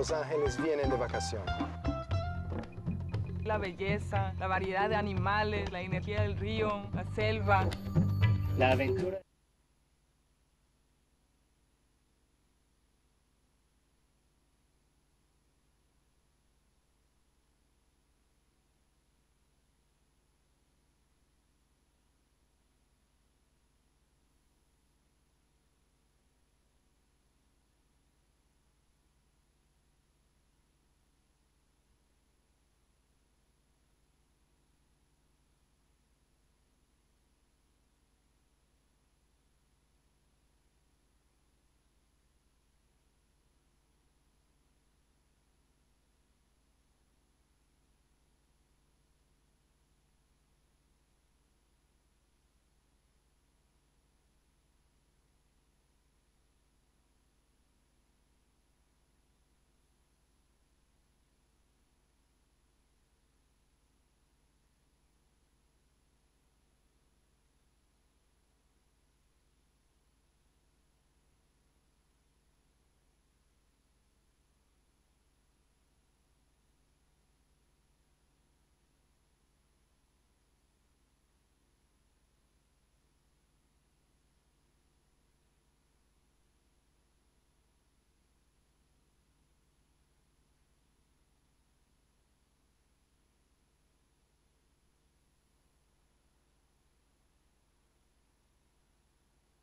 Los Ángeles vienen de vacación. La belleza, la variedad de animales, la energía del río, la selva. La aventura.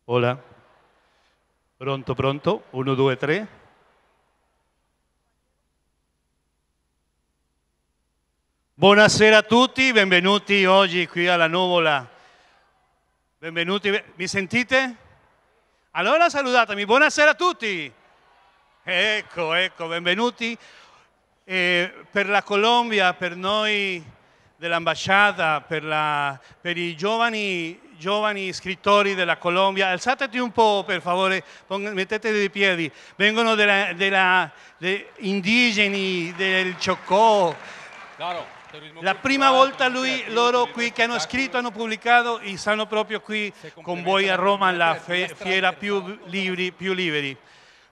Hola. Pronto, pronto. Uno, due, tre. Buonasera a tutti, benvenuti oggi qui alla Nuvola. Benvenuti, mi sentite? Allora salutatemi, buonasera a tutti. Ecco, ecco, benvenuti. Eh, per la Colombia, per noi dell'ambasciata, per, per, i giovani giovani scrittori della Colombia, alzateti un po' per favore, mettetevi di piedi, vengono della, della, de indigeni, del Chocó. Claro. La prima volta lui, loro qui che hanno scritto, hanno pubblicato e stanno proprio qui con voi a Roma la fe, fiera più liberi, più liberi.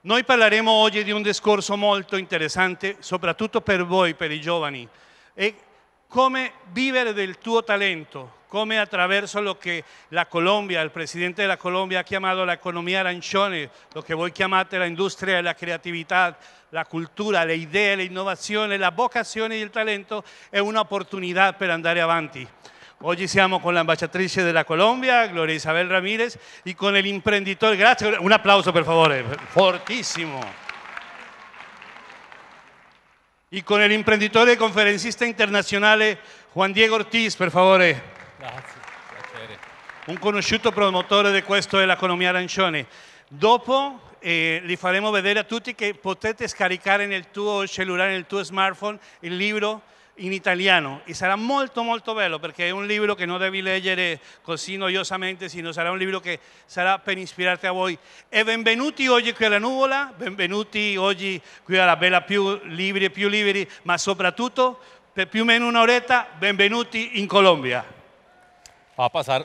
Noi parleremo oggi di un discorso molto interessante, soprattutto per voi, per i giovani, e come vivere del tuo talento. come a través de lo que la Colombia, el presidente de la Colombia ha llamado la economía arancione, lo voy a chiamate la industria la creatividad, la cultura, la idea, la innovación, la vocación y el talento es una oportunidad para andar avanti. Hoy siamo con la de la Colombia, Gloria Isabel Ramírez, y con el emprendedor, gracias, un aplauso por favor, eh, fortísimo. Y con el emprendedor y conferencista internacional eh, Juan Diego Ortiz, por favor. Eh. Grazie, piacere. Un conosciuto promotore di questo è l'economia arancione. Dopo eh, li faremo vedere a tutti che potete scaricare nel tuo cellulare, nel tuo smartphone, il libro in italiano e sarà molto molto bello perché è un libro che non devi leggere così noiosamente, sino sarà un libro che sarà per ispirarti a voi. E benvenuti oggi qui alla Nuvola, benvenuti oggi qui alla Bella Più Libri e Più Liberi, ma soprattutto per più o meno un'oretta benvenuti in Colombia. Va a pasar.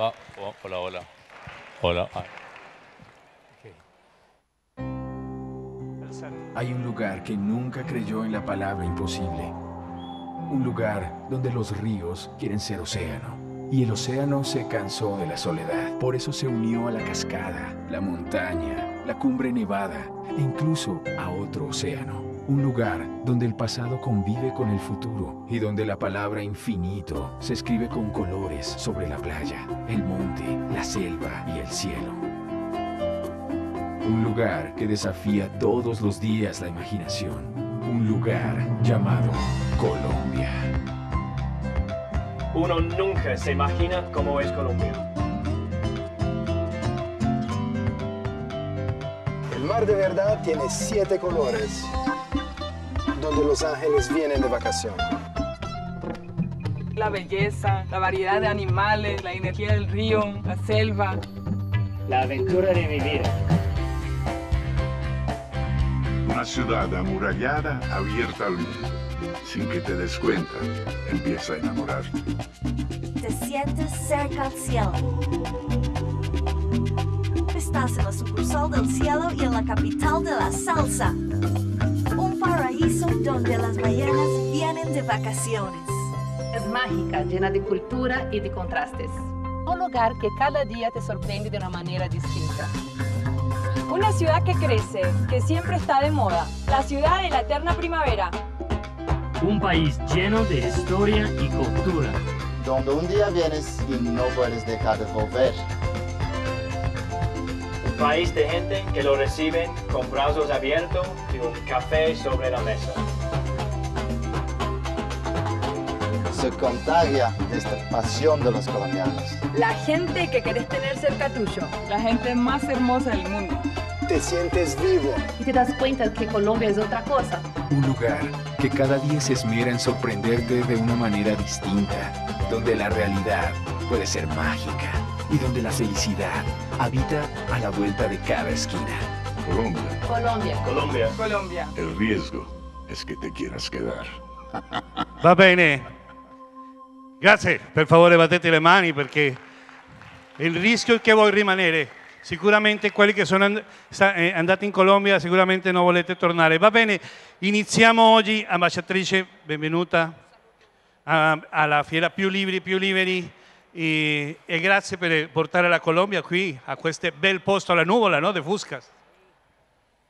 Va. Oh, hola, hola. Hola. Ah. Hay un lugar que nunca creyó en la palabra imposible. Un lugar donde los ríos quieren ser océano. Y el océano se cansó de la soledad. Por eso se unió a la cascada, la montaña, la cumbre nevada e incluso a otro océano un lugar donde el pasado convive con el futuro y donde la palabra infinito se escribe con colores sobre la playa, el monte, la selva y el cielo. Un lugar que desafía todos los días la imaginación. Un lugar llamado Colombia. Uno nunca se imagina cómo es Colombia. El mar de verdad tiene siete colores donde los ángeles vienen de vacación. La belleza, la variedad de animales, la energía del río, la selva. La aventura de mi vida. Una ciudad amurallada, abierta al mundo. Sin que te des cuenta, empieza a enamorarte. Te sientes cerca al cielo. Estás en la sucursal del cielo y en la capital de la salsa un paraíso donde las ballenas vienen de vacaciones. Es mágica, llena de cultura y de contrastes. Un lugar que cada día te sorprende de una manera distinta. Una ciudad que crece, que siempre está de moda. La ciudad de la eterna primavera. Un país lleno de historia y cultura. Donde un día vienes y no puedes dejar de volver país de gente que lo reciben con brazos abiertos y un café sobre la mesa. Se contagia esta pasión de los colombianos. La gente que querés tener cerca tuyo. La gente más hermosa del mundo. Te sientes vivo. Y te das cuenta que Colombia es otra cosa. Un lugar que cada día se esmera en sorprenderte de una manera distinta, donde la realidad puede ser mágica y donde la felicidad habita a la vuelta de cada esquina. Colombia. Colombia. Colombia. Colombia. El riesgo es que te quieras quedar. Va bene. Gracias. Por favor, battete le mani perché el riesgo è che voy rimanere. Sicuramente quelli che sono han eh, andati in Colombia seguramente no volete tornare. Va bene, iniziamo oggi, ambasciatrice, benvenuta ah, alla fiera Più Libri, Più Liberi. E, e, grazie per portare la Colombia qui a questo bel posto alla nuvola no, di Fuscas.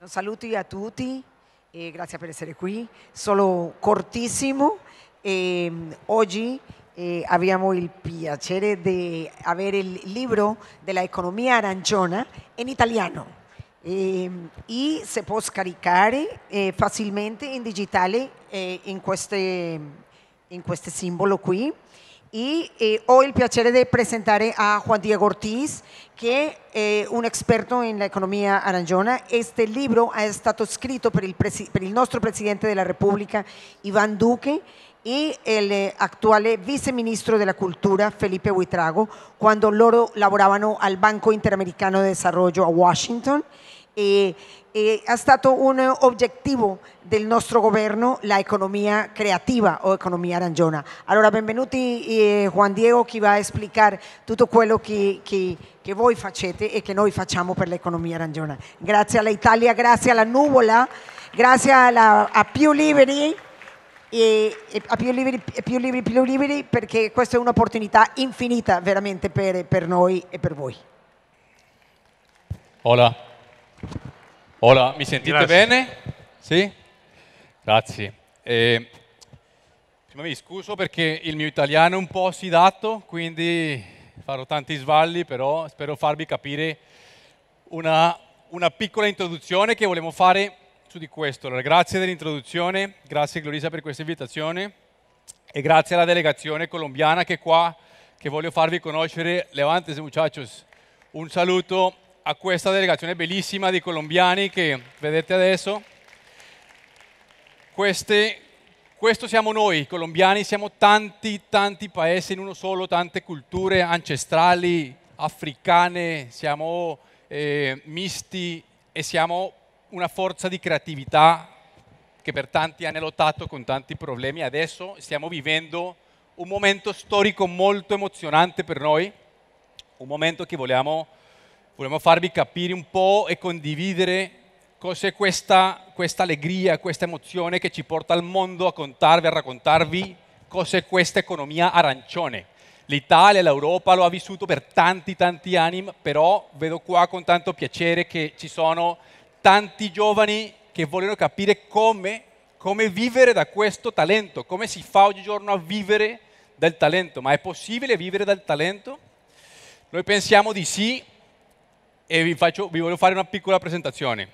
Saluti a tutti, e grazie per essere qui. Solo cortissimo, e oggi eh, abbiamo il piacere di avere il libro dell'economia arancione in italiano. E, e si può scaricare eh, facilmente in digitale eh, in, queste, in questo simbolo qui. Y eh, hoy el placer presentaré a Juan Diego Ortiz, que es eh, un experto en la economía aranjona. Este libro ha estado escrito por el nuestro presidente de la República, Iván Duque, y el eh, actual viceministro de la Cultura, Felipe Huitrago, cuando loro laboraban al Banco Interamericano de Desarrollo a Washington. è eh, stato un obiettivo del nostro governo l'economia creativa o economia arancione. Allora benvenuti eh, Juan Diego che va a spiegare tutto quello che, che, che voi facete e che noi facciamo per l'economia arancione. Grazie all'Italia, grazie alla nuvola, grazie alla, a Più Liberi e, a più liberi, più liberi, più liberi, perché questa è un'opportunità infinita veramente per, per noi e per voi. Hola. Hola, mi sentite Grazie. bene? Sì? Grazie. Eh, prima mi scuso perché il mio italiano è un po' ossidato, quindi farò tanti svalli, però spero farvi capire una, una piccola introduzione che volevo fare su di questo. Allora, grazie dell'introduzione, grazie Glorisa per questa invitazione e grazie alla delegazione colombiana che è qua, che voglio farvi conoscere. Levantes muchachos, un saluto a questa delegazione bellissima di colombiani che vedete adesso. Queste, questo siamo noi, colombiani, siamo tanti, tanti paesi in uno solo, tante culture ancestrali, africane, siamo eh, misti e siamo una forza di creatività che per tanti anni ha lottato con tanti problemi. Adesso stiamo vivendo un momento storico molto emozionante per noi, un momento che vogliamo Volevamo farvi capire un po' e condividere cos'è questa, questa allegria, questa emozione che ci porta al mondo a contarvi, a raccontarvi cos'è questa economia arancione. L'Italia, l'Europa lo ha vissuto per tanti, tanti anni, però vedo qua con tanto piacere che ci sono tanti giovani che vogliono capire come, come vivere da questo talento, come si fa oggigiorno a vivere dal talento. Ma è possibile vivere dal talento? Noi pensiamo di sì, e vi, faccio, vi voglio fare una piccola presentazione.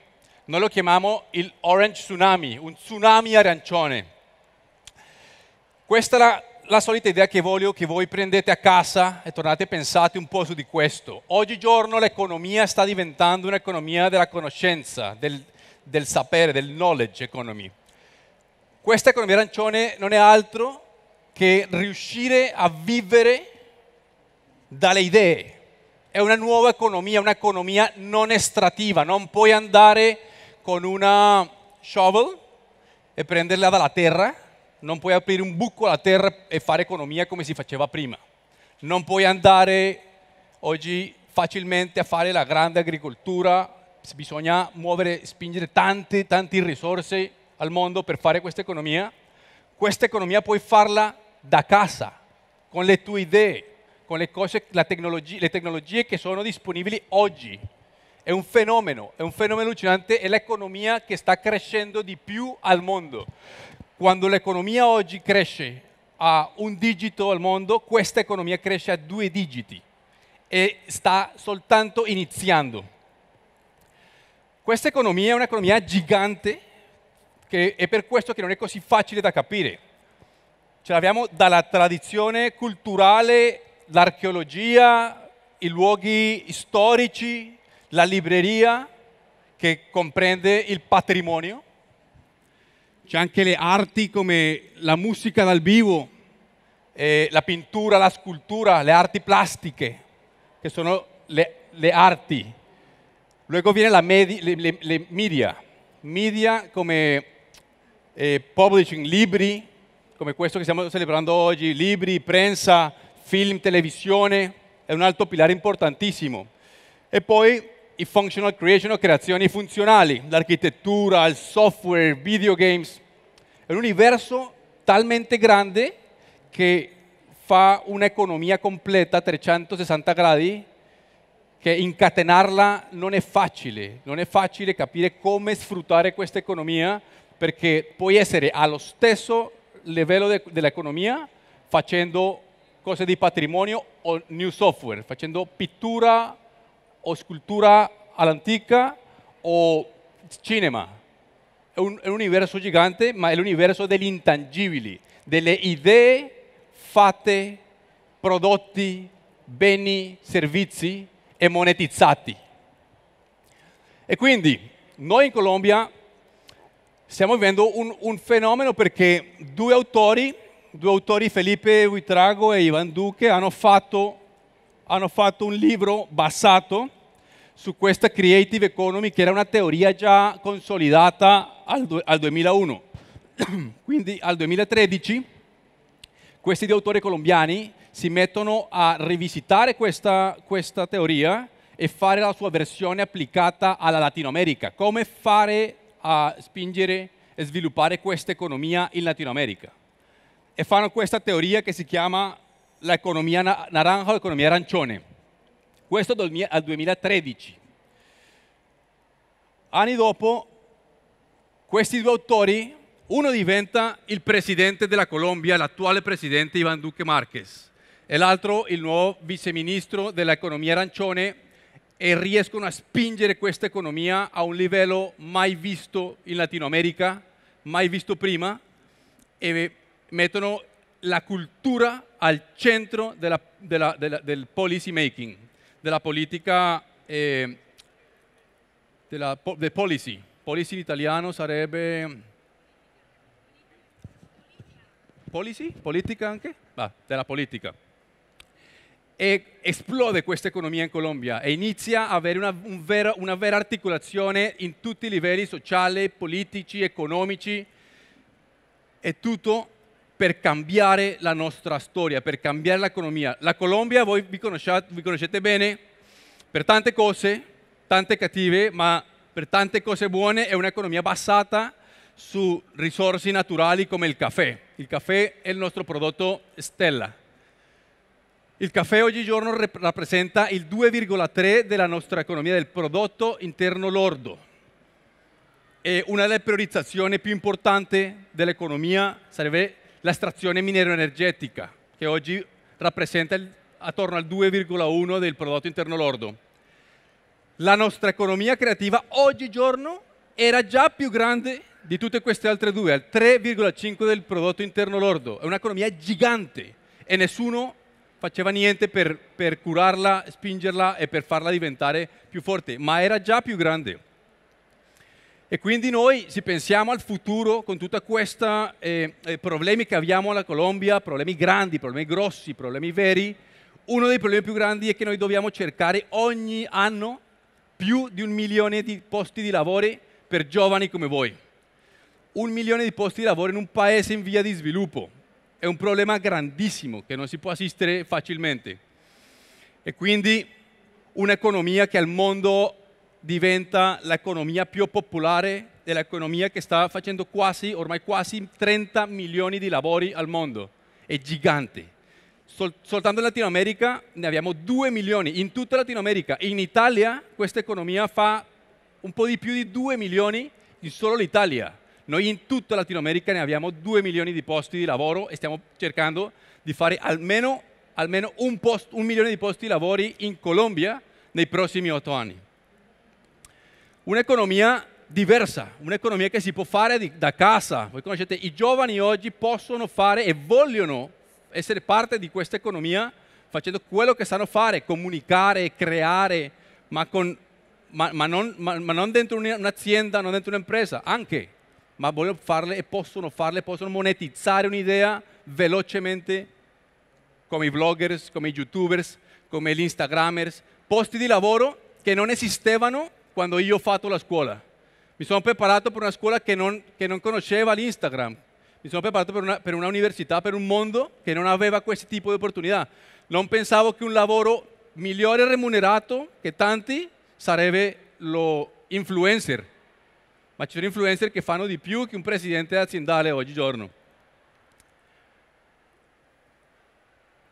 Noi lo chiamiamo il Orange Tsunami, un tsunami arancione. Questa è la, la solita idea che voglio che voi prendete a casa e tornate e pensate un po' su di questo. Oggigiorno l'economia sta diventando un'economia della conoscenza, del, del sapere, del knowledge economy. Questa economia arancione non è altro che riuscire a vivere dalle idee, è una nuova economia, un'economia non estrativa, non puoi andare con una shovel e prenderla dalla terra, non puoi aprire un buco alla terra e fare economia come si faceva prima, non puoi andare oggi facilmente a fare la grande agricoltura, bisogna muovere, spingere tante, tante risorse al mondo per fare questa economia, questa economia puoi farla da casa, con le tue idee, con le, cose, tecnologi le tecnologie che sono disponibili oggi. È un fenomeno, è un fenomeno allucinante, è l'economia che sta crescendo di più al mondo. Quando l'economia oggi cresce a un digito al mondo, questa economia cresce a due digiti e sta soltanto iniziando. Questa economia è un'economia gigante che è per questo che non è così facile da capire. Ce l'abbiamo dalla tradizione culturale l'archeologia, i luoghi storici, la libreria che comprende il patrimonio. C'è anche le arti come la musica dal vivo, eh, la pintura, la scultura, le arti plastiche, che sono le, le arti. Luego viene la medi, le, le, le media, media come eh, publishing, libri, come questo che stiamo celebrando oggi, libri, prensa, film, televisione, è un altro pilare importantissimo. E poi i functional creation o creazioni funzionali, l'architettura, il software, i videogames. È un universo talmente grande che fa un'economia completa a 360 gradi che incatenarla non è facile, non è facile capire come sfruttare questa economia perché puoi essere allo stesso livello de dell'economia facendo cose di patrimonio o new software, facendo pittura o scultura all'antica o cinema. È un, è un universo gigante, ma è l'universo degli intangibili, delle idee fatte, prodotti, beni, servizi e monetizzati. E quindi noi in Colombia stiamo vivendo un, un fenomeno perché due autori due autori, Felipe Huitrago e Ivan Duque, hanno fatto, hanno fatto un libro basato su questa creative economy che era una teoria già consolidata al, al 2001. Quindi al 2013 questi due autori colombiani si mettono a rivisitare questa, questa teoria e fare la sua versione applicata alla Latino America. Come fare a spingere e sviluppare questa economia in Latino America? e fanno questa teoria che si chiama l'economia naranja o l'economia arancione. Questo al 2013. Anni dopo, questi due autori, uno diventa il presidente della Colombia, l'attuale presidente Ivan Duque Márquez, e l'altro il nuovo viceministro dell'economia arancione, e riescono a spingere questa economia a un livello mai visto in Latino America, mai visto prima, e mettono la cultura al centro della, della, della, del policy making, della politica, eh, della, del policy. Policy in italiano sarebbe... Policy? Politica anche? Ah, della politica. E esplode questa economia in Colombia e inizia ad avere una, un vera, una vera articolazione in tutti i livelli sociali, politici, economici e tutto per cambiare la nostra storia, per cambiare l'economia. La Colombia voi vi conoscete, vi conoscete bene per tante cose, tante cattive, ma per tante cose buone è un'economia basata su risorse naturali come il caffè. Il caffè è il nostro prodotto stella. Il caffè oggigiorno rappresenta il 2,3 della nostra economia, del prodotto interno lordo. E una delle priorizzazioni più importanti dell'economia sarebbe l'estrazione minero-energetica, che oggi rappresenta il, attorno al 2,1 del prodotto interno lordo. La nostra economia creativa oggigiorno era già più grande di tutte queste altre due, al 3,5 del prodotto interno lordo. È un'economia gigante e nessuno faceva niente per, per curarla, spingerla e per farla diventare più forte, ma era già più grande. E quindi noi, se pensiamo al futuro, con tutti questi eh, eh, problemi che abbiamo alla Colombia, problemi grandi, problemi grossi, problemi veri, uno dei problemi più grandi è che noi dobbiamo cercare ogni anno più di un milione di posti di lavoro per giovani come voi. Un milione di posti di lavoro in un paese in via di sviluppo è un problema grandissimo che non si può assistere facilmente. E quindi un'economia che al mondo diventa l'economia più popolare dell'economia che sta facendo quasi, ormai quasi 30 milioni di lavori al mondo. È gigante. Sol- soltanto in Latino America ne abbiamo 2 milioni, in tutta Latino America. In Italia questa economia fa un po' di più di 2 milioni in solo l'Italia. Noi in tutta Latino America ne abbiamo 2 milioni di posti di lavoro e stiamo cercando di fare almeno, almeno un, post, un milione di posti di lavoro in Colombia nei prossimi 8 anni un'economia diversa, un'economia che si può fare di, da casa. Voi conoscete, i giovani oggi possono fare e vogliono essere parte di questa economia facendo quello che sanno fare, comunicare, creare, ma, con, ma, ma, non, ma non, dentro un'azienda, non dentro un'impresa, anche, ma vogliono farle e possono farle, possono monetizzare un'idea velocemente come i vloggers, come i youtubers, come gli instagrammers, posti di lavoro che non esistevano quando io ho fatto la scuola. Mi sono preparato per una scuola che non, che non conosceva l'Instagram. Mi sono preparato per una, per una università, per un mondo che non aveva questo tipo di opportunità. Non pensavo che un lavoro migliore remunerato che tanti sarebbe lo influencer. Ma ci sono influencer che fanno di più che un presidente aziendale oggigiorno.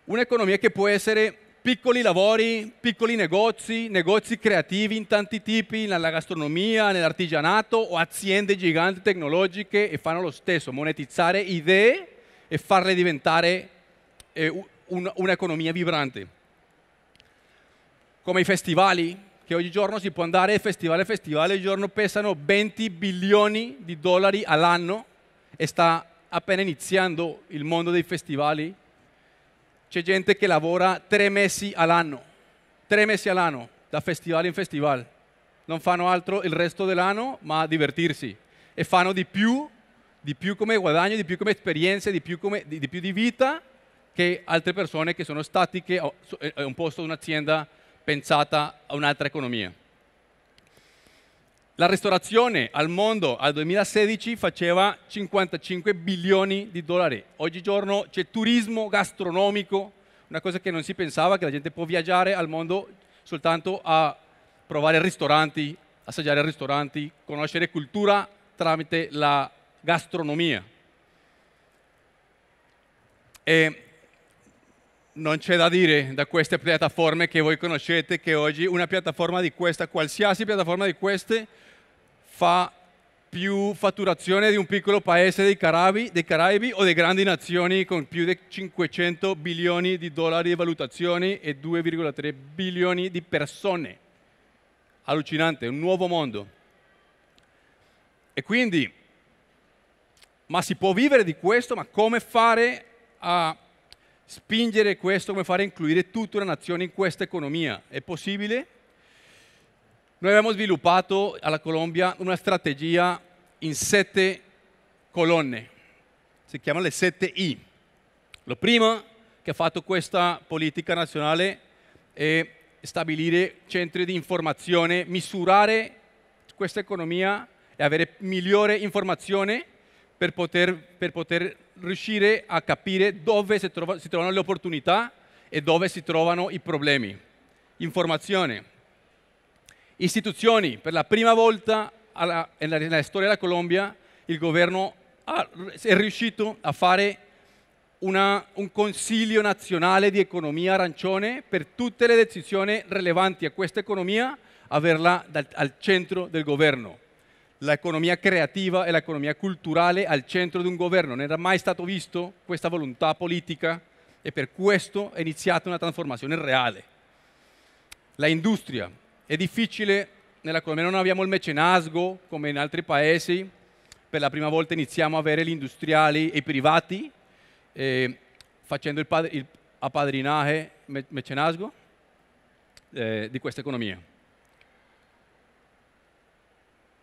Un'economia che può essere piccoli lavori, piccoli negozi, negozi creativi in tanti tipi, nella gastronomia, nell'artigianato o aziende giganti tecnologiche e fanno lo stesso, monetizzare idee e farle diventare eh, un'economia vibrante. Come i festivali, che ogni giorno si può andare festivale a festivale, giorno pesano 20 bilioni di dollari all'anno e sta appena iniziando il mondo dei festivali c'è gente che lavora tre mesi all'anno, tre mesi all'anno, da festival in festival. Non fanno altro il resto dell'anno, ma divertirsi. E fanno di più, di più come guadagno, di più come esperienze, di più, come, di, di, più di vita che altre persone che sono statiche a un posto, un'azienda pensata a un'altra economia la ristorazione al mondo al 2016 faceva 55 bilioni di dollari. Oggigiorno c'è turismo gastronomico, una cosa che non si pensava, che la gente può viaggiare al mondo soltanto a provare ristoranti, assaggiare ristoranti, conoscere cultura tramite la gastronomia. E non c'è da dire da queste piattaforme che voi conoscete che oggi una piattaforma di questa, qualsiasi piattaforma di queste, fa più fatturazione di un piccolo paese dei Caraibi, dei Caraibi o di grandi nazioni con più di 500 bilioni di dollari di valutazioni e 2,3 bilioni di persone. Allucinante, un nuovo mondo. E quindi, ma si può vivere di questo? Ma come fare a spingere questo, come fare includere tutta una nazione in questa economia. È possibile? Noi abbiamo sviluppato alla Colombia una strategia in sette colonne, si chiamano le sette I. La prima che ha fatto questa politica nazionale è stabilire centri di informazione, misurare questa economia e avere migliore informazione per poter, per poter riuscire a capire dove si, trova, si trovano le opportunità e dove si trovano i problemi. Informazione. Istituzioni. Per la prima volta alla, nella, nella storia della Colombia il governo ha, è riuscito a fare una, un consiglio nazionale di economia arancione per tutte le decisioni relevanti a questa economia, averla dal, al centro del governo l'economia creativa e l'economia culturale al centro di un governo. Non era mai stato visto questa volontà politica e per questo è iniziata una trasformazione reale. La industria è difficile nell'economia, non abbiamo il mecenasgo come in altri paesi, per la prima volta iniziamo a avere gli industriali e i privati eh, facendo il, pad- il appadrinaje, mecenasgo eh, di questa economia.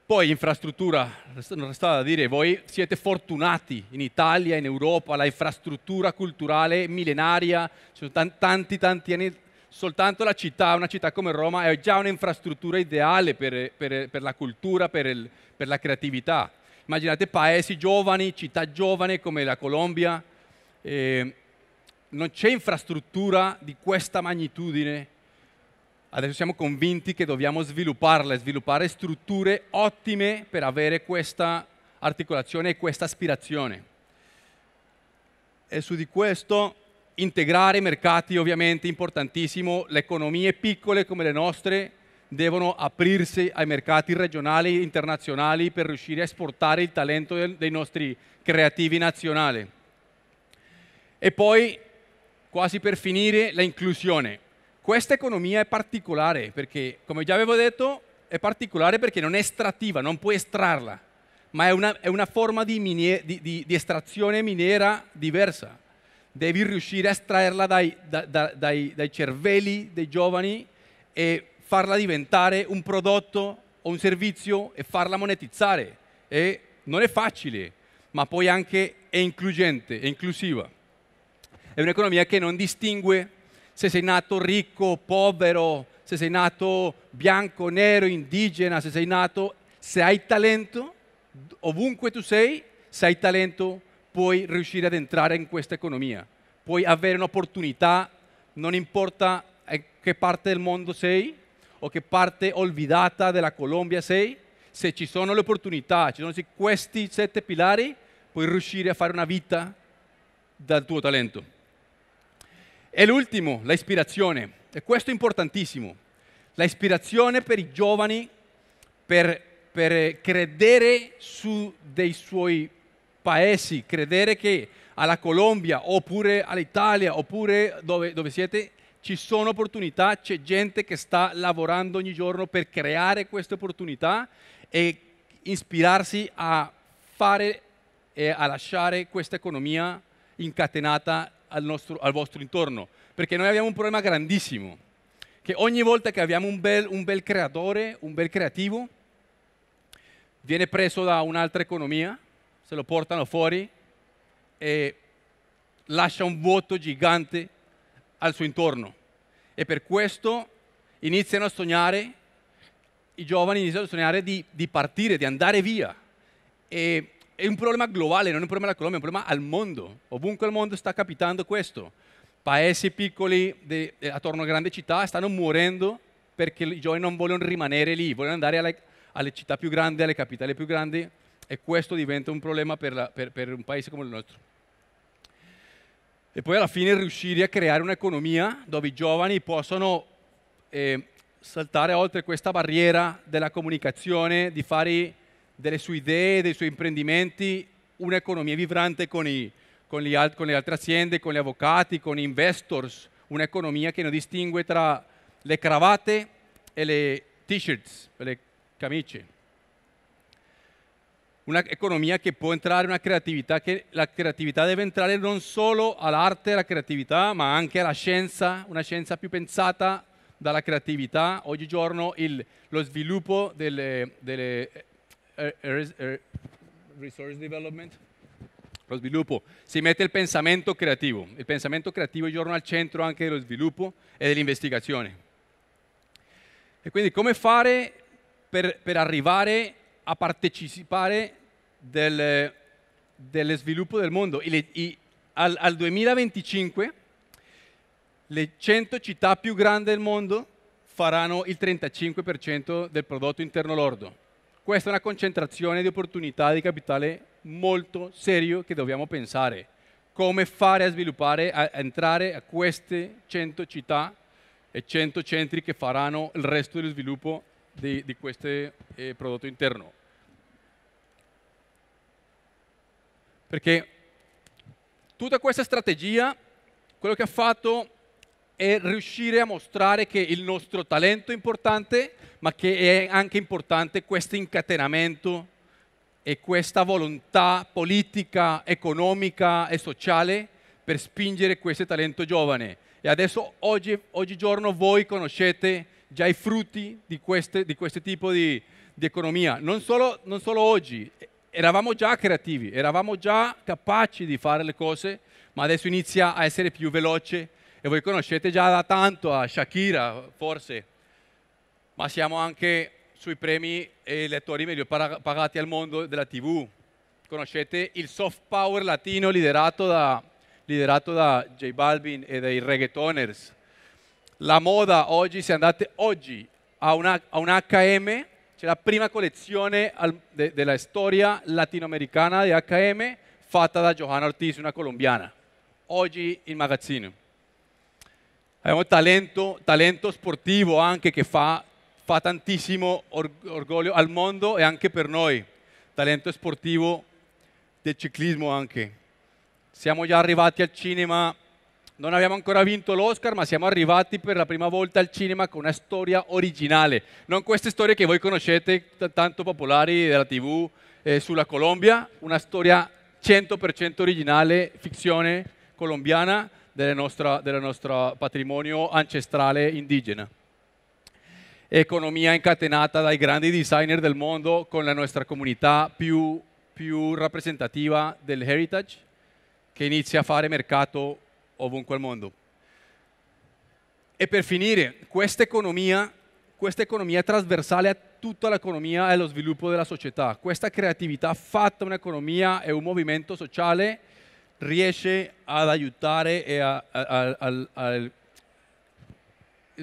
Poi infrastruttura, non sta da dire, voi siete fortunati in Italia, in Europa, la infrastruttura culturale millenaria, ci sono tanti tanti anni, soltanto la città, una città come Roma, è già un'infrastruttura ideale per, per, per la cultura, per, il, per la creatività. Immaginate paesi giovani, città giovane come la Colombia, eh, non c'è infrastruttura di questa magnitudine Adesso siamo convinti che dobbiamo svilupparle, sviluppare strutture ottime per avere questa articolazione e questa aspirazione. E su di questo integrare i mercati ovviamente importantissimo, le economie piccole come le nostre devono aprirsi ai mercati regionali e internazionali per riuscire a esportare il talento dei nostri creativi nazionali. E poi, quasi per finire, l'inclusione questa economia è particolare perché, come già avevo detto, è particolare perché non è estrattiva, non puoi estrarla, ma è una, è una forma di, minier, di, di, di, estrazione miniera diversa. Devi riuscire a estrarla dai, da, da, dai, dai cervelli dei giovani e farla diventare un prodotto o un servizio e farla monetizzare. E non è facile, ma poi anche è inclusiva. È un'economia che non distingue se sei nato ricco, povero, se sei nato bianco, nero, indigena, se sei nato, se hai talento, ovunque tu sei, se hai talento puoi riuscire ad entrare in questa economia, puoi avere un'opportunità, non importa eh, che parte del mondo sei o che parte olvidata della Colombia sei, se ci sono le opportunità, ci sono questi sette pilari, puoi riuscire a fare una vita dal tuo talento. E l'ultimo, la ispirazione. E questo è importantissimo. La ispirazione per i giovani, per, per credere su dei suoi paesi, credere che alla Colombia oppure all'Italia oppure dove, dove siete ci sono opportunità, c'è gente che sta lavorando ogni giorno per creare queste opportunità e ispirarsi a fare e a lasciare questa economia incatenata al, nostro, al vostro intorno, perché noi abbiamo un problema grandissimo, che ogni volta che abbiamo un bel, un bel creatore, un bel creativo, viene preso da un'altra economia, se lo portano fuori e lascia un vuoto gigante al suo intorno. E per questo iniziano a sognare, i giovani iniziano a sognare di, di partire, di andare via. E è un problema globale, non è un problema della Colombia, è un problema al mondo. Ovunque al mondo sta capitando questo. Paesi piccoli de, de, attorno a grandi città stanno morendo perché i giovani non vogliono rimanere lì, vogliono andare alle, alle città più grandi, alle capitali più grandi e questo diventa un problema per, la, per, per un paese come il nostro. E poi alla fine riuscire a creare un'economia dove i giovani possono eh, saltare oltre questa barriera della comunicazione, di fare delle sue idee, dei suoi imprendimenti, un'economia vibrante con, i, con, alt- con le altre aziende, con gli avvocati, con gli investors, un'economia che non distingue tra le cravatte e le t-shirts, le camicie un'economia che può entrare una creatività, che la creatività deve entrare non solo all'arte, alla creatività, ma anche alla scienza, una scienza più pensata dalla creatività. Oggigiorno il, lo sviluppo delle, delle eh, eh, eh, resource development, lo sviluppo, si mette il pensamento creativo. Il pensamento creativo è giorno al centro anche dello sviluppo e dell'investigazione. E quindi come fare per, per arrivare a partecipare del, dello sviluppo del mondo? I, i, al, al 2025 le 100 città più grandi del mondo faranno il 35% del prodotto interno lordo. Questa è una concentrazione di opportunità di capitale molto serio che dobbiamo pensare. Come fare a sviluppare, a entrare a queste 100 città e 100 centri che faranno il resto dello sviluppo di, di questo eh, prodotto interno. Perché tutta questa strategia, quello che ha fatto è riuscire a mostrare che il nostro talento è importante, ma che è anche importante questo incatenamento e questa volontà politica, economica e sociale per spingere questo talento giovane. E adesso, oggi, oggigiorno, voi conoscete già i frutti di, queste, di questo tipo di, di economia. Non solo, non solo oggi, eravamo già creativi, eravamo già capaci di fare le cose, ma adesso inizia a essere più veloce, e voi conoscete già da tanto a Shakira, forse, ma siamo anche sui premi e gli attori meglio pagati al mondo della TV. Conoscete il soft power latino liderato da, liderato da J Balvin e dai reggaetoners. La moda oggi, se andate oggi a, un HM, c'è la prima collezione al, de, della storia latinoamericana di HM fatta da Johanna Ortiz, una colombiana. Oggi il magazzino. Abbiamo talento, talento sportivo anche che fa, fa tantissimo orgoglio al mondo e anche per noi, talento sportivo del ciclismo anche. Siamo già arrivati al cinema, non abbiamo ancora vinto l'Oscar, ma siamo arrivati per la prima volta al cinema con una storia originale, non queste storie che voi conoscete tanto popolari della TV eh, sulla Colombia, una storia 100% originale, ficzione colombiana, del nostro patrimonio ancestrale indigena. Economia incatenata dai grandi designer del mondo con la nostra comunità più, più rappresentativa del heritage che inizia a fare mercato ovunque al mondo. E per finire, questa economia, questa economia è trasversale a tutta l'economia e allo sviluppo della società. Questa creatività fatta un'economia e un movimento sociale riesce ad aiutare a, a, a, al, al,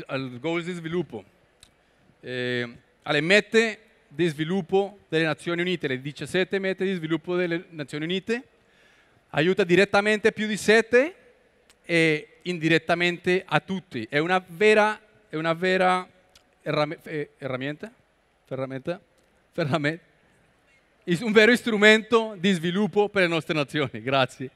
al goal di sviluppo, eh, alle mete di sviluppo delle Nazioni Unite, le 17 mete di sviluppo delle Nazioni Unite, aiuta direttamente più di 7 e indirettamente a tutti. È una vera, è una vera herramienta, eh, ferramenta, ferramenta, è un vero strumento di sviluppo per le nostre nazioni. Grazie.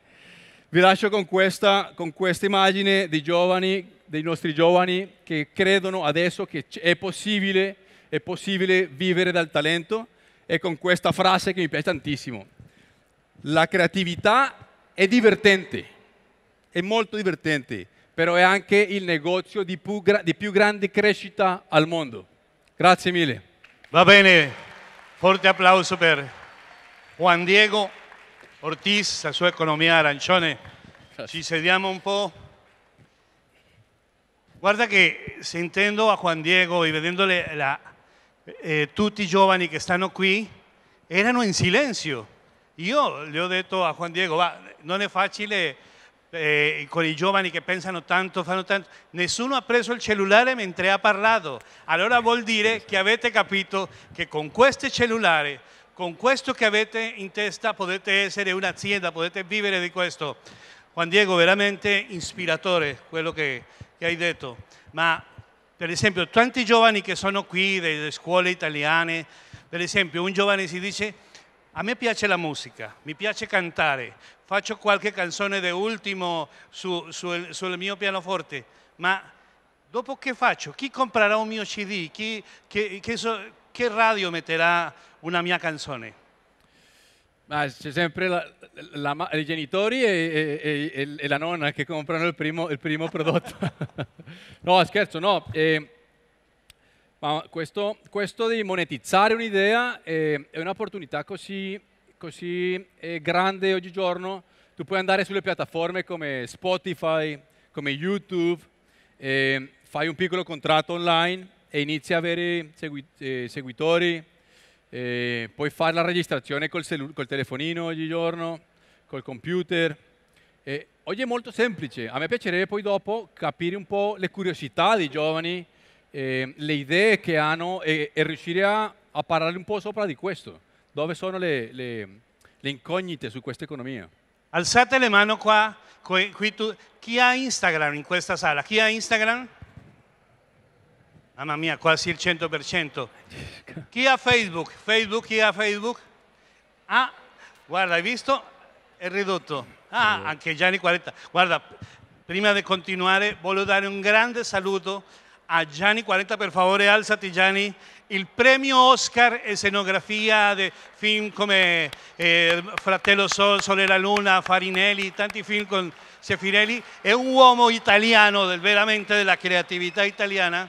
Vi lascio con questa, con questa immagine dei giovani, dei nostri giovani che credono adesso che è possibile, è possibile vivere dal talento e con questa frase che mi piace tantissimo. La creatività è divertente, è molto divertente, però è anche il negozio di più, di più grande crescita al mondo. Grazie mille. Va bene, forte applauso per Juan Diego. Ortiz, la sua economia arancione. Ci sediamo un po'. Guarda che sentendo a Juan Diego e vedendole la, eh, tutti i giovani che stanno qui, erano in silenzio. Io le ho detto a Juan Diego, va, non è facile eh, con i giovani che pensano tanto, fanno tanto, nessuno ha preso il cellulare mentre ha parlato. Allora vuol dire che avete capito che con questo cellulare con questo che avete in testa potete essere un'azienda, potete vivere di questo. Juan Diego, veramente ispiratore quello che, che hai detto, ma per esempio tanti giovani che sono qui delle scuole italiane, per esempio un giovane si dice a me piace la musica, mi piace cantare, faccio qualche canzone di ultimo su, su, sul mio pianoforte, ma dopo che faccio? Chi comprerà un mio CD? Chi, che, che so, che radio metterà una mia canzone? Ma c'è sempre la, la, i genitori e, e, e, e, la nonna che comprano il primo, il primo prodotto. no, scherzo, no. Eh, ma questo, questo, di monetizzare un'idea eh, è un'opportunità così, così eh, grande oggigiorno. Tu puoi andare sulle piattaforme come Spotify, come YouTube, eh, fai un piccolo contratto online e inizia a avere segui eh, seguitori, eh, puoi fare la registrazione col, col telefonino oggigiorno, col computer. Eh, oggi è molto semplice, a me piacerebbe poi dopo capire un po' le curiosità dei giovani, eh, le idee che hanno e, e riuscire a, a, parlare un po' sopra di questo, dove sono le, le, le incognite su questa economia. Alzate le mani qua, qui tu, chi ha Instagram in questa sala? Chi ha Instagram? Mamma mia, quasi il 100%. Chi ha Facebook? Facebook, chi ha Facebook? Ah, guarda, hai visto? È ridotto. Ah, anche Gianni 40. Guarda, prima di continuare voglio dare un grande saluto a Gianni 40, per favore alzati Gianni, il premio Oscar e scenografia di film come eh, Fratello Sol, Sole la Luna, Farinelli, tanti film con Sefirelli, è un uomo italiano, veramente della creatività italiana,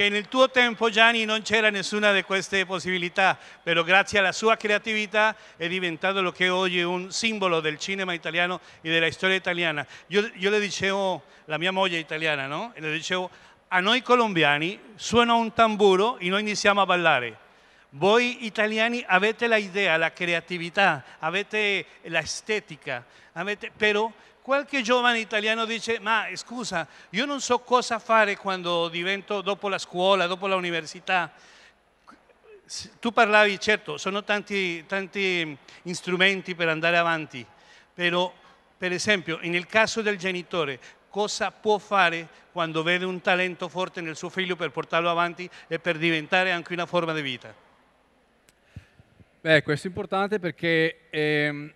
che nel tuo tempo Gianni non c'era nessuna di queste possibilità, però grazie alla sua creatività è diventato lo che è oggi un simbolo del cinema italiano e della storia italiana. Io, io le dicevo, la mia moglie è italiana, no? E le dicevo, a noi colombiani suona un tamburo e noi iniziamo a ballare. Voi italiani avete l'idea, la creatività, avete l'estetica, avete, però qualche giovane italiano dice ma scusa, io non so cosa fare quando divento dopo la scuola, dopo l'università. Tu parlavi, certo, sono tanti, tanti strumenti per andare avanti, però per esempio nel caso del genitore cosa può fare quando vede un talento forte nel suo figlio per portarlo avanti e per diventare anche una forma di vita? Beh, questo è importante perché... Ehm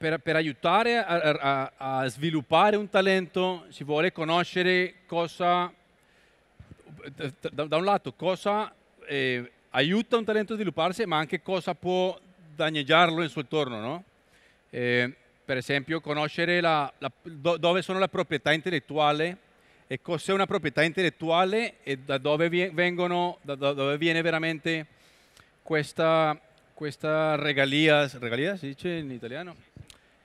per, per aiutare a, a, a, sviluppare un talento si vuole conoscere cosa, da, da un lato, cosa eh, aiuta un talento a svilupparsi, ma anche cosa può danneggiarlo nel suo intorno, no? eh, per esempio, conoscere la, la, do, dove sono le proprietà intellettuali e cos'è una proprietà intellettuale e da dove, vengono, da dove viene veramente questa, questa regalia, regalia si dice in italiano?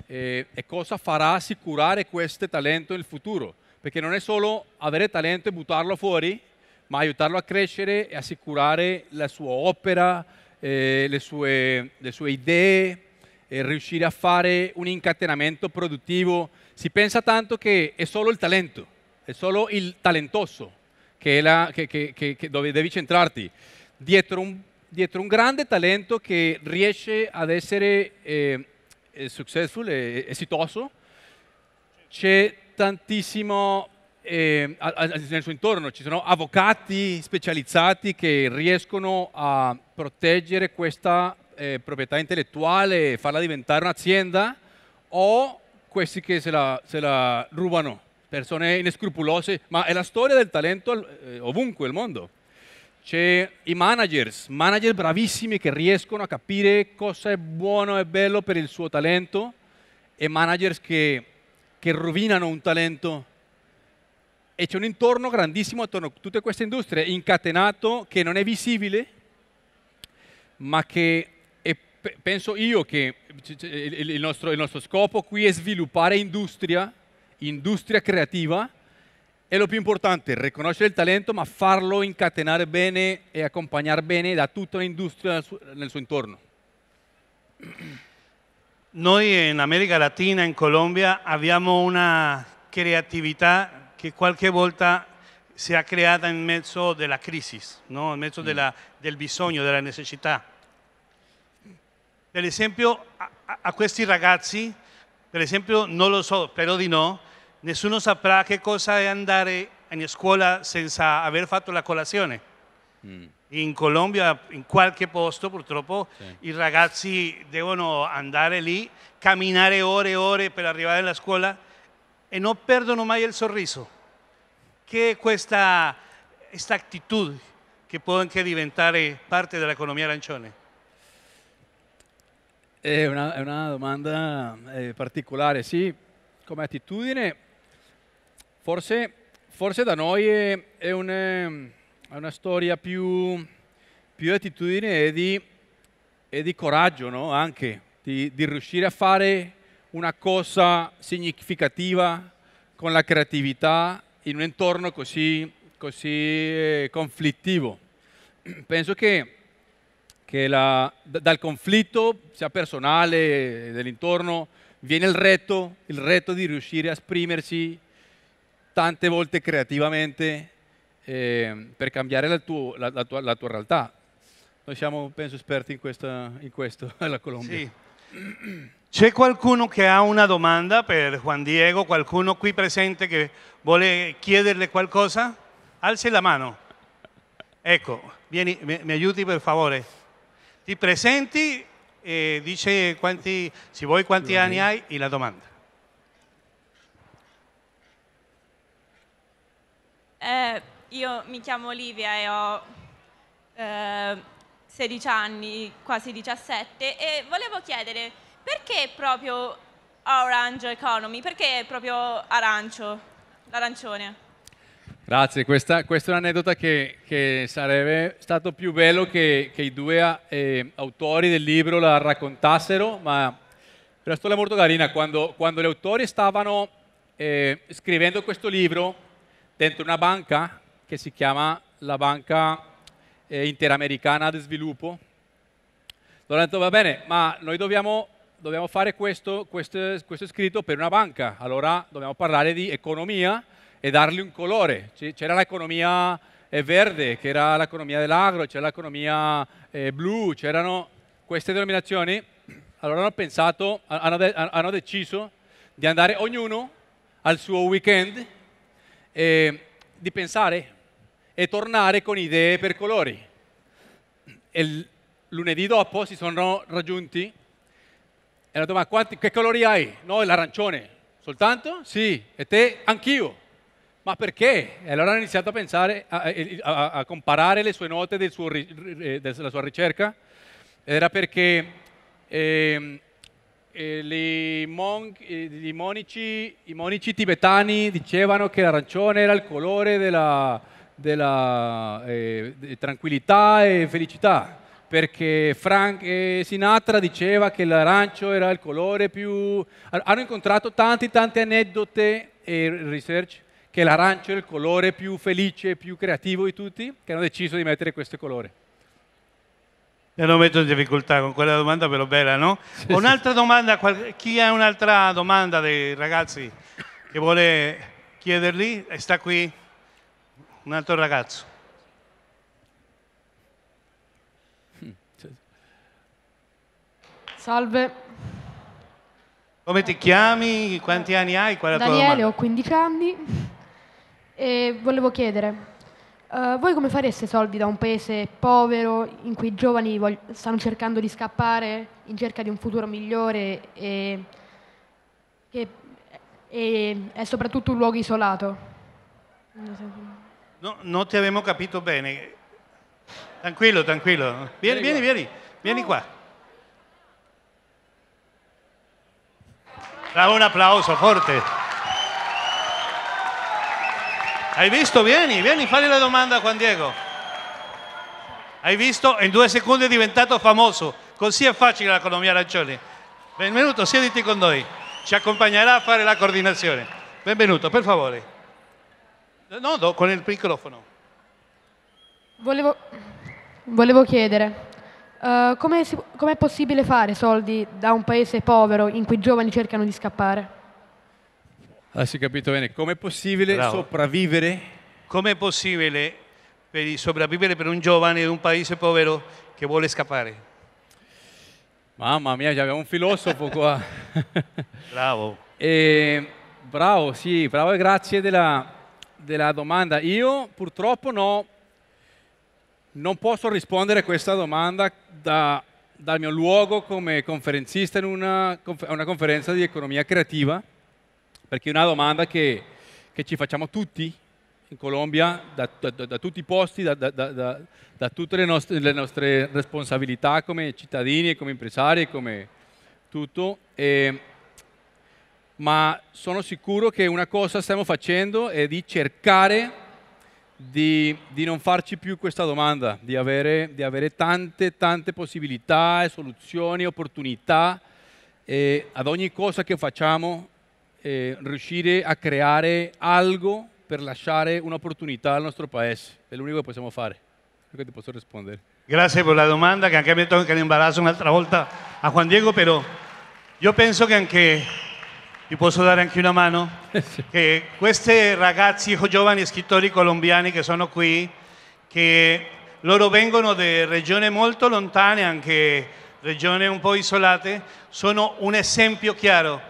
eh, e cosa farà assicurare questo talento nel futuro. Perché non è solo avere talento e buttarlo fuori, ma aiutarlo a crescere e assicurare la sua opera, eh, le, sue, le, sue, idee, e riuscire a fare un incatenamento produttivo. Si pensa tanto che è solo il talento, è solo il talentoso che, la, che, che, che dove devi centrarti. Dietro un, dietro un, grande talento che riesce ad essere... Eh, successful e esitoso, c'è tantissimo eh, nel suo intorno, ci sono avvocati specializzati che riescono a proteggere questa eh, proprietà intellettuale, e farla diventare un'azienda o questi che se la, se la rubano, persone inescrupolose, ma è la storia del talento eh, ovunque al mondo. C'è i managers, manager bravissimi che riescono a capire cosa è buono e bello per il suo talento e managers che, che rovinano un talento. E c'è un intorno grandissimo attorno a tutte queste industrie, incatenato, che non è visibile, ma che è, penso io che il nostro, il nostro scopo qui è sviluppare industria, industria creativa, e lo più importante, riconoscere il talento, ma farlo incatenare bene e accompagnare bene da tutta l'industria nel suo, intorno. Noi in America Latina, in Colombia, abbiamo una creatività che qualche volta si è creata in mezzo della crisi, no? in mezzo mm. della, del bisogno, della necessità. Per esempio, a, a questi ragazzi, per esempio, non lo so, spero di no, nessuno saprà che cosa è andare in scuola senza aver fatto la colazione. Mm. In Colombia, in qualche posto purtroppo, sì. i ragazzi devono andare lì, camminare ore e ore per arrivare alla scuola e non perdono mai il sorriso. Che è questa, questa attitudine che può anche diventare parte dell'economia arancione? È una, è una domanda eh, particolare, sì, come attitudine Forse, forse da noi è, è, un, ehm, è una storia più, più attitudine e di, e di coraggio, no? anche di, di riuscire a fare una cosa significativa con la creatività in un intorno così, così eh, conflittivo. Penso che, che la, dal conflitto, sia personale, dell'intorno, viene il reto, il reto di riuscire a esprimersi tante volte creativamente eh, per cambiare la, tuo, la, la, tua, la, tua, realtà. Noi siamo, penso, esperti in, questa, in questo, alla Colombia. Sì. C'è qualcuno che ha una domanda per Juan Diego? Qualcuno qui presente che vuole chiederle qualcosa? Alzi la mano. Ecco, vieni, mi, mi aiuti per favore. Ti presenti e dice quanti, se vuoi quanti anni hai e la domanda. Eh, io mi chiamo Olivia e ho eh, 16 anni, quasi 17, e volevo chiedere perché proprio Orange Economy, perché proprio arancio, l'arancione? Grazie, questa, questa, è un'aneddota che, che, sarebbe stato più bello che, che i due eh, autori del libro la raccontassero, ma è una storia molto carina. Quando, quando gli autori stavano eh, scrivendo questo libro, dentro una banca che si chiama la Banca eh, Interamericana di Sviluppo. Allora ho detto, va bene, ma noi dobbiamo, dobbiamo fare questo, questo, questo, scritto per una banca, allora dobbiamo parlare di economia e dargli un colore. C'era l'economia eh, verde, che era l'economia dell'agro, c'era l'economia eh, blu, c'erano queste denominazioni. Allora hanno pensato, hanno, de hanno deciso di andare ognuno al suo weekend eh, di pensare e tornare con idee per colori. Il lunedì dopo si sono raggiunti e la domanda, quanti, che colori hai? No, l'arancione. Soltanto? Sì. E te? Anch'io. Ma perché? E allora hanno iniziato a pensare, a, a, a comparare le sue note del suo, eh, della sua ricerca. Era perché eh, eh, mon eh, monici, I monici tibetani dicevano che l'arancione era il colore della, della eh, de tranquillità e felicità, perché Frank Sinatra diceva che l'arancio era il colore più... Hanno incontrato tante, tante aneddote e research che l'arancio è il colore più felice, più creativo di tutti, che hanno deciso di mettere questo colore. Non lo metto in difficoltà con quella domanda però bella, no? Sì, un'altra sì. domanda, chi ha un'altra domanda dei ragazzi che vuole chiedergli? E sta qui un altro ragazzo. Salve. Come ti chiami? Quanti anni hai? Qual è la Daniele, ho 15 anni e volevo chiedere eh, voi come fareste soldi da un paese povero in cui i giovani vog- stanno cercando di scappare in cerca di un futuro migliore e, e, e è soprattutto un luogo isolato? No, non ti avevamo capito bene. Tranquillo, tranquillo. Vieni, vieni, vieni, vieni qua. Bravo, un applauso forte. Hai visto? Vieni, vieni, fagli la domanda a Juan Diego. Hai visto? In due secondi è diventato famoso. Così è facile l'economia arancione. Benvenuto, siediti con noi. Ci accompagnerà a fare la coordinazione. Benvenuto, per favore. No, no con il microfono. Volevo, volevo chiedere, uh, come è possibile fare soldi da un paese povero in cui i giovani cercano di scappare? Adesso ah, è capito bene, com'è possibile Bravo. sopravvivere? Com'è possibile per sopravvivere per un giovane di un paese povero che vuole scappare? Mamma mia, abbiamo un filosofo qua. bravo. E, bravo, sì, bravo e grazie della, della domanda. Io purtroppo no, non posso rispondere a questa domanda da, dal mio luogo come conferenzista in una, a una conferenza di economia creativa perché è una domanda che, che ci facciamo tutti in Colombia, da, da, da tutti i posti, da, da tutte le nostre, le nostre, responsabilità come cittadini, come impresari, come tutto. E, ma sono sicuro che una cosa stiamo facendo è di cercare di, di, non farci più questa domanda, di avere, di avere tante, tante possibilità, soluzioni, opportunità eh, ad ogni cosa che facciamo eh, riuscire a creare algo per lasciare un'opportunità al nostro paese. È l'unico che possiamo fare. Che ti posso rispondere. Grazie per la domanda che anche a me tocca l'imbarazzo un'altra volta a Juan Diego, però io penso che anche ti posso dare anche una mano, eh, che questi ragazzi giovani scrittori colombiani che sono qui, che loro vengono da regioni molto lontane, anche regioni un po' isolate, sono un esempio chiaro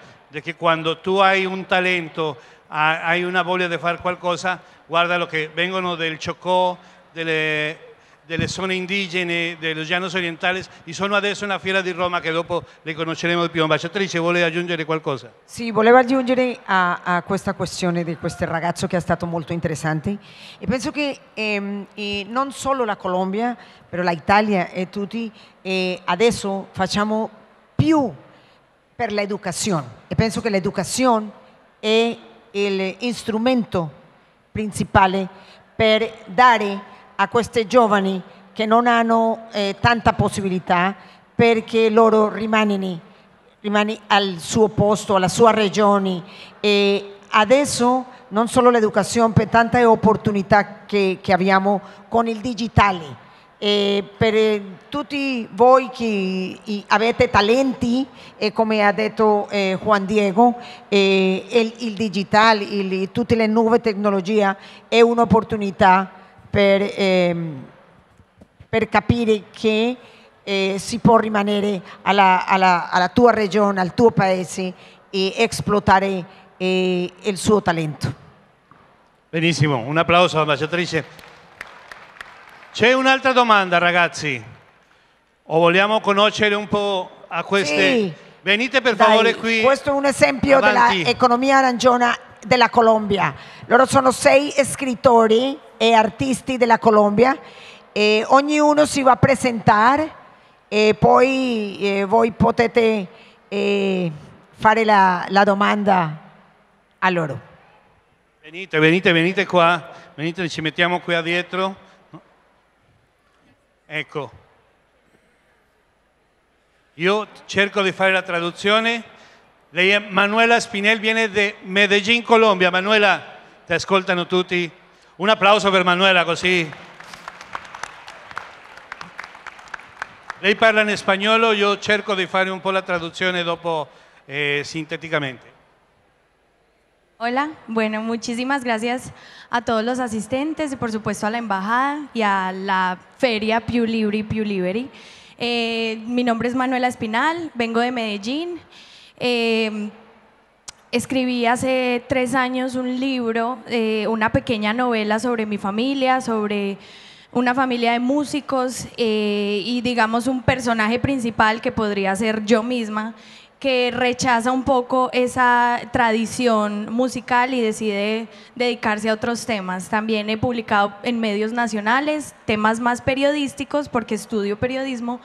che quando tu hai un talento, hai una voglia di fare qualcosa, guarda lo que vengono del Chocó, delle, delle zone indigene, degli Llanos orientales e sono adesso una fiera di Roma che dopo le conosceremo di più. Ambasciatrice, vuole aggiungere qualcosa? Sì, volevo aggiungere a, a questa questione di questo ragazzo che è stato molto interessante e penso che ehm, e non solo la Colombia, però l'Italia e eh, tutti eh, adesso facciamo più per l'educazione e penso che l'educazione è educación es el per dare a questi giovani che non hanno eh, tanta possibilità perché loro rimani, rimani al suo posto, alla sua regione e adesso non solo l'educazione per tante opportunità che, che abbiamo con il digitale, eh, per tutti voi che avete talenti, e eh, come ha detto eh, Juan Diego, eh, il, il digitale, il, tutte le nuove tecnologie è un'opportunità per, eh, per, capire che eh, si può rimanere alla, alla, alla, tua regione, al tuo paese e esplotare eh, il suo talento. Benissimo, un applauso all'ambasciatrice. C'è un'altra domanda ragazzi. O vogliamo conoscere un po' a queste... Sì. Venite per Dai, favore qui. Questo è un esempio dell'economia arancione della Colombia. Loro sono sei scrittori e artisti della Colombia e ognuno si va a presentare e poi eh, voi potete eh, fare la, la domanda a loro. Venite, venite, venite qua, venite, ci mettiamo qui dietro. Ecco. Yo cerco de hacer la traducción. Lei Manuela Espinel, viene de Medellín, Colombia. Manuela, ¿te ascoltano tutti. Un aplauso para Manuela così. Lei parla in español, yo cerco de hacer un poco la traducción dopo eh, sintéticamente Hola, bueno, muchísimas gracias a todos los asistentes y por supuesto a la embajada y a la feria Pew Libre, Pew Libre. Eh, mi nombre es Manuela Espinal, vengo de Medellín. Eh, escribí hace tres años un libro, eh, una pequeña novela sobre mi familia, sobre una familia de músicos y digamos un personaje principal que podría ser yo misma que rechaza un poco esa tradición musical y decide dedicarse a otros temas. También he publicado en medios nacionales temas más periodísticos porque estudio periodismo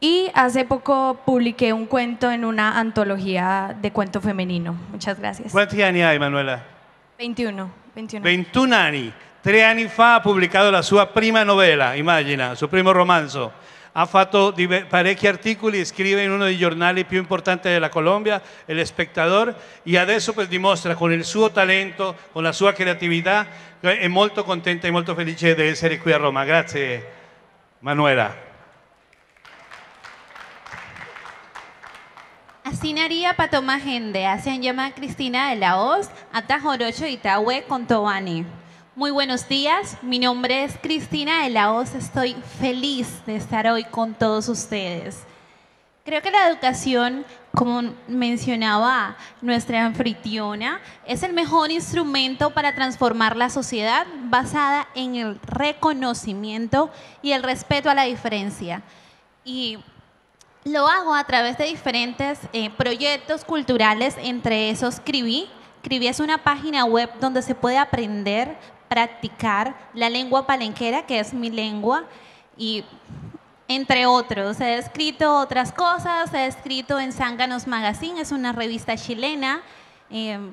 y hace poco publiqué un cuento en una antología de cuento femenino. Muchas gracias. ¿Cuántos años hay, Manuela? 21. 21, 21 años. Tres años fa ha publicado la suya prima novela, imagina, su primo romanzo ha fatto parecchi articoli, scrive in uno dei giornali più importanti della Colombia, El Espectador, e adesso pues, dimostra con il suo talento, con la sua creatività, è molto contenta e molto felice di essere qui a Roma. Grazie Manuela. Asinaría Patomagende, Asian llamada Cristina de la Hoz, Atajorocho Itahue con Tobani. Muy buenos días, mi nombre es Cristina de la Hoz, estoy feliz de estar hoy con todos ustedes. Creo que la educación, como mencionaba nuestra anfitriona, es el mejor instrumento para transformar la sociedad basada en el reconocimiento y el respeto a la diferencia. Y lo hago a través de diferentes eh, proyectos culturales, entre esos Cribi, Cribi es una página web donde se puede aprender practicar la lengua palenquera, que es mi lengua, y entre otros. He escrito otras cosas, he escrito en Zánganos Magazine, es una revista chilena. Em,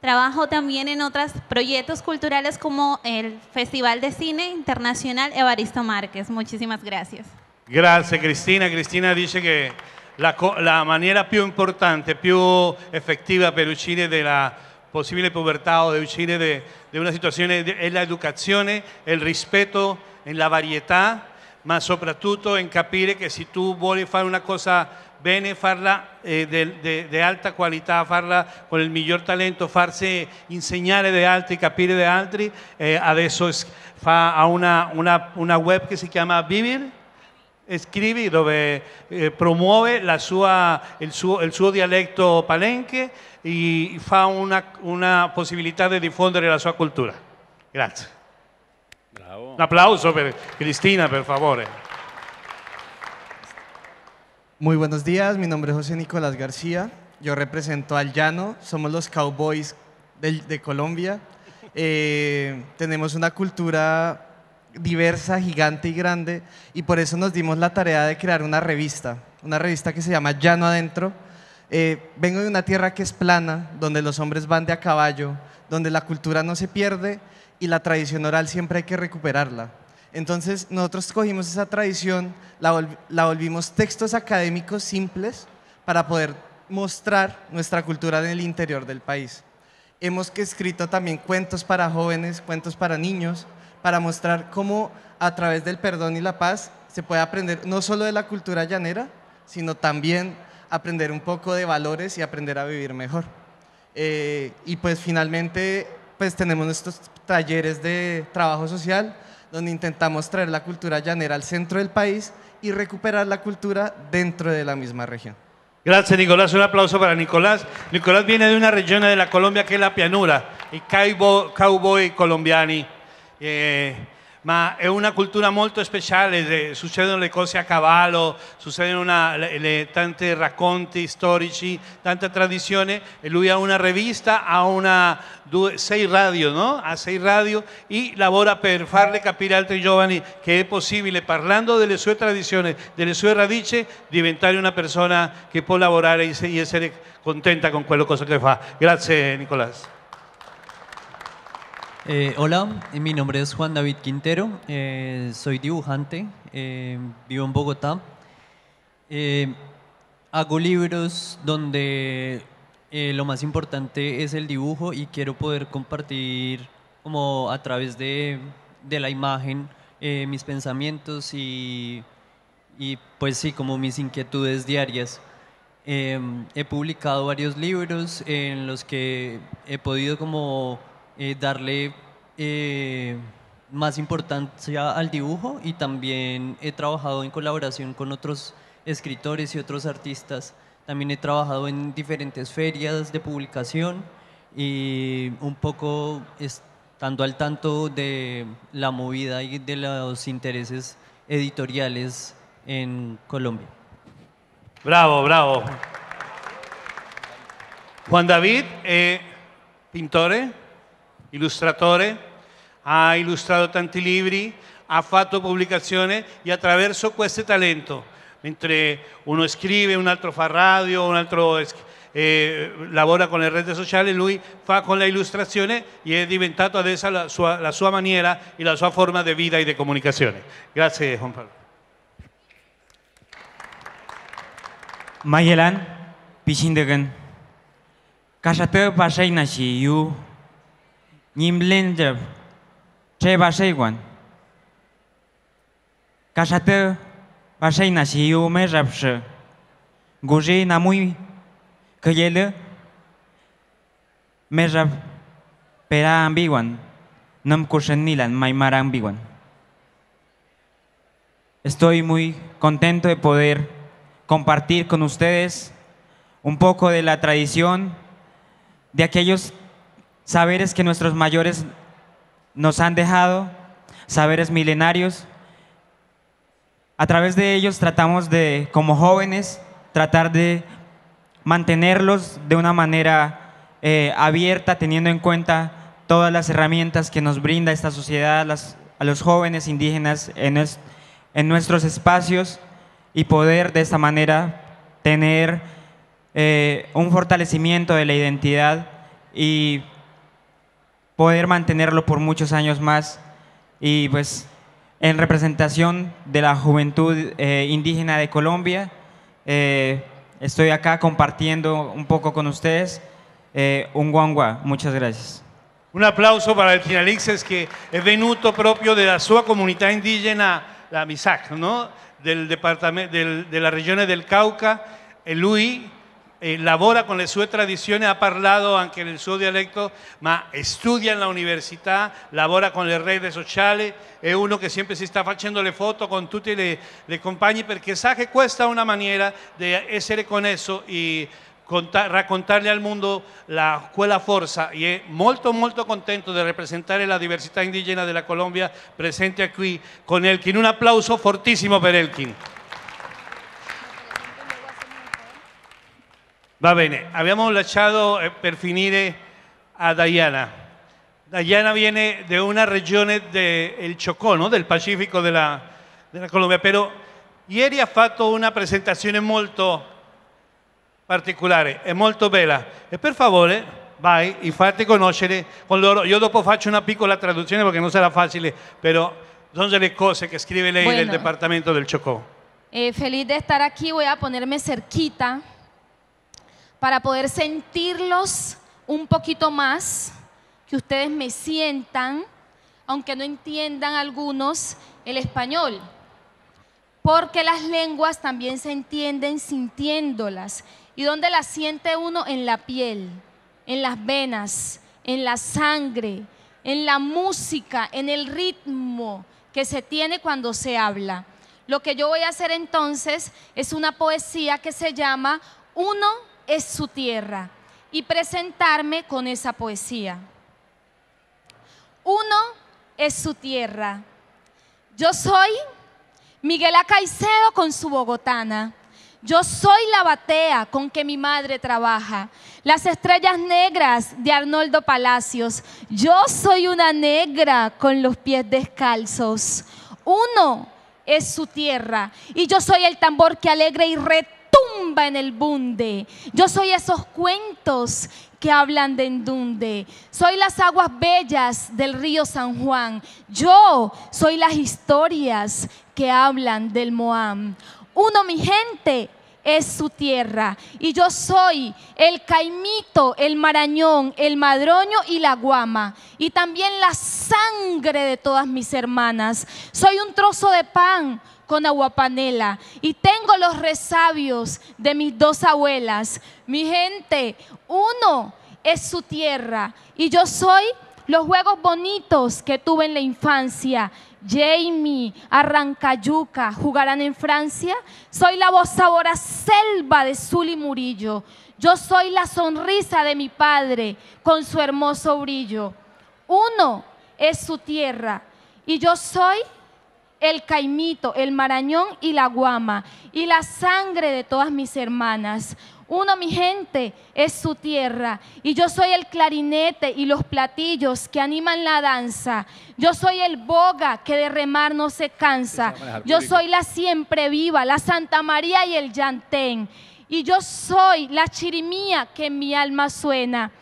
trabajo también en otros proyectos culturales como el Festival de Cine Internacional Evaristo Márquez. Muchísimas gracias. Gracias Cristina. Cristina dice que la, la manera más importante, más efectiva para de la posible povertà o di uscire da una situazione è l'educazione, il rispetto, la varietà, ma soprattutto in capire che se tu vuoi fare una cosa bene, farla eh, di alta qualità, farla con il miglior talento, farsi insegnare da altri, capire da altri, eh, adesso fa una, una, una web che si chiama Vivir Escribe dove eh, promueve promuove sua, il, suo, il, fa una, una, possibilità di diffondere la sua cultura. Gracias. Un aplauso para Cristina, por favor. Muy buenos días, mi nombre es José Nicolás García, yo represento al Llano, somos los Cowboys de, Colombia, eh, tenemos una cultura diversa, gigante y grande, y por eso nos dimos la tarea de crear una revista, una revista que se llama Llano Adentro. Eh, vengo de una tierra que es plana, donde los hombres van de a caballo, donde la cultura no se pierde y la tradición oral siempre hay que recuperarla. Entonces nosotros cogimos esa tradición, la, la volvimos textos académicos simples para poder mostrar nuestra cultura en el interior del país. Hemos escrito también cuentos para jóvenes, cuentos para niños, para mostrar cómo a través del perdón y la paz se puede aprender no solo de la cultura llanera, sino también aprender un poco de valores y aprender a vivir mejor. Eh, y pues finalmente pues tenemos nuestros talleres de trabajo social donde intentamos traer la cultura llanera al centro del país y recuperar la cultura dentro de la misma región. Gracias Nicolás, un aplauso para Nicolás. Nicolás viene de una región de la Colombia que es la pianura, y cowboy, cowboy colombiani. eh, ma è una cultura molto speciale, succedono le cose a cavallo, succedono una, le, le, tanti racconti storici, tanta tradizione e lui ha una rivista, ha una, due, sei radio, no? Ha sei radio e lavora per farle capire ad altri giovani che è possibile, parlando delle sue tradizioni, delle sue radici, diventare una persona che può lavorare e essere contenta con quello che fa. Grazie Nicolás. Eh, hola, mi nombre es Juan David Quintero, eh, soy dibujante, eh, vivo en Bogotá. hago libros donde lo más importante es el dibujo y quiero poder compartir como a través de, la imagen mis pensamientos y, y, pues sí, como mis inquietudes diarias. he publicado varios libros en los que he podido como eh, darle eh, más importancia al dibujo y también he trabajado en colaboración con otros escritores y otros artistas. También he trabajado en diferentes ferias de publicación y un poco estando al tanto de la movida y de los intereses editoriales en Colombia. Bravo, bravo. Juan David, eh, pintore. illustratore, ha illustrato tanti libri, ha fatto pubblicazioni e attraverso questo talento, mentre uno scrive, un altro fa radio, un altro eh, lavora con le reti sociali, lui fa con l'illustrazione e è diventato adesso la sua, la sua maniera e la sua forma di vita e di comunicazione. Grazie Juan Pablo. Magellan, Pichindegen, Kasateo Pasainas, you. Nimlinjev, Cheva yo Kashate, Vasheina Siume Rapshe. Guji Namui, me Merab, Pera Ambiguan. Nam Nilan, Maimara Ambiguan. Estoy muy contento de poder compartir con ustedes un poco de la tradición de aquellos saberes que nuestros mayores nos han dejado, saberes milenarios. A través de ellos tratamos de, como jóvenes, tratar de mantenerlos de una manera eh, abierta, teniendo en cuenta todas las herramientas que nos brinda esta sociedad a los jóvenes indígenas en, nuestros espacios y poder de esta manera tener eh, un fortalecimiento de la identidad y poder mantenerlo por muchos años más y pues en representación de la juventud eh, indígena de Colombia. Eh, estoy acá compartiendo un poco con ustedes. Eh, un guangua, muchas gracias. Un aplauso para el es que es venuto propio de la su comunidad indígena, la MISAC, no? del las región del Cauca el UI. Eh, labora con las sue tradiciones, ha hablado en su su dialecto, ma en la universidad, labora con las redes sociales, es uno que siempre se está haciendo le foto con tutti le compañeros, porque sabe que que cuesta una de ser con eso y contar, contarle al mundo la, fuerza forza y es muy molto contento de representar la diversidad indígena de la Colombia presente aquí con Elkin. Un aplauso fortísimo per Elkin. Va bene, abbiamo lasciato eh, per finire a Diana. Diana viene de una región del Chocó, no? del Pacífico de la Colombia, pero ieri ha fatto una presentazione molto particolare Es molto bella. E per favore vai e fate conoscere con loro. Io dopo faccio una piccola traduzione porque no será fácil, pero son delle cose che scrive lei del Departamento del Chocó. Eh, feliz de estar aquí, voy a ponerme cerquita para poder sentirlos un poquito más, que ustedes me sientan, aunque no entiendan algunos el español, porque las lenguas también se entienden sintiéndolas. ¿Y donde las siente uno? En la piel, en las venas, en la sangre, en la música, en el ritmo que se tiene cuando se habla. Lo que yo voy a hacer entonces es una poesía que se llama Uno es su tierra y presentarme con esa poesía. Uno es su tierra. Yo soy Miguel Acaicedo con su bogotana. Yo soy la batea con que mi madre trabaja. Las estrellas negras de Arnoldo Palacios. Yo soy una negra con los pies descalzos. Uno es su tierra y yo soy el tambor que alegra y reta tumba en el bunde. Yo soy esos cuentos que hablan de Endunde. Soy las aguas bellas del río San Juan. Yo soy las historias que hablan del Moam. Uno, mi gente, es su tierra. Y yo soy el caimito, el marañón, el madroño y la guama. Y también la sangre de todas mis hermanas. Soy un trozo de pan con aguapanela. Y tengo los resabios de mis dos abuelas. Mi gente, uno es su tierra y yo soy los juegos bonitos que tuve en la infancia. Jamie, Arrancayuca, jugarán en Francia. Soy la voz sabora selva de Zully Murillo. Yo soy la sonrisa de mi padre con su hermoso brillo. Uno es su tierra y yo soy el caimito, el marañón y la guama, y la sangre de todas mis hermanas. Uno, mi gente, es su tierra, y yo soy el clarinete y los platillos que animan la danza. Yo soy el boga que de remar no se cansa. Yo soy la siempre viva, la Santa María y el Yantén. Y yo soy la chirimía que en mi alma suena.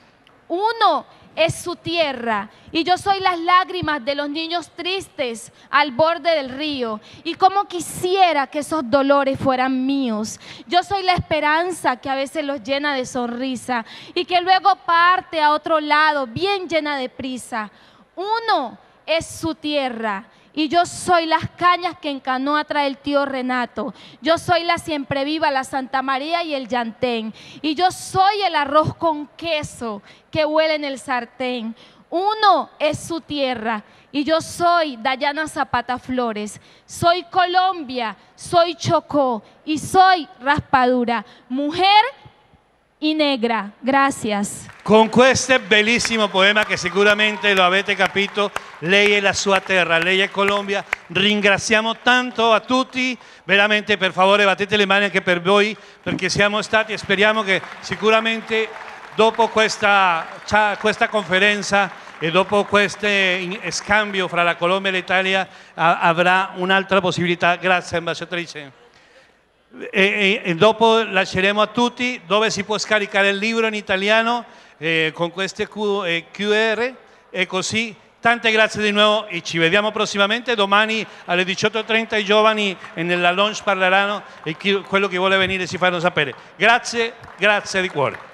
Uno es su tierra. Y yo soy las lágrimas de los niños tristes al borde del río. Y como quisiera que esos dolores fueran míos. Yo soy la esperanza que a veces los llena de sonrisa y que luego parte a otro lado bien llena de prisa. Uno es su tierra y yo soy las cañas que en canoa trae el tío Renato. Yo soy la siempre viva, la Santa María y el Yantén. Y yo soy el arroz con queso que huele en el sartén. Uno es su tierra y yo soy Dayana Zapata Flores, soy Colombia, soy Chocó y soy Raspadura, mujer y negra. Gracias. Con este belísimo poema que seguramente lo habéis capito, ley la sua terra, ley Colombia, ringraziamo tanto a tutti, veramente per favore batete le mani anche per voi porque siamo stati e speriamo que seguramente dopo questa, questa conferenza e dopo questo scambio fra la Colombia e l'Italia avrà un'altra possibilità. Grazie ambasciatrice. E, e, dopo lasceremo a tutti dove si può scaricare il libro in italiano eh, con queste QR eh, e così. Tante grazie di nuovo e ci vediamo prossimamente. Domani alle 18.30 i giovani eh, nella lounge parleranno e chi, quello che vuole venire si fanno sapere. Grazie, grazie di cuore.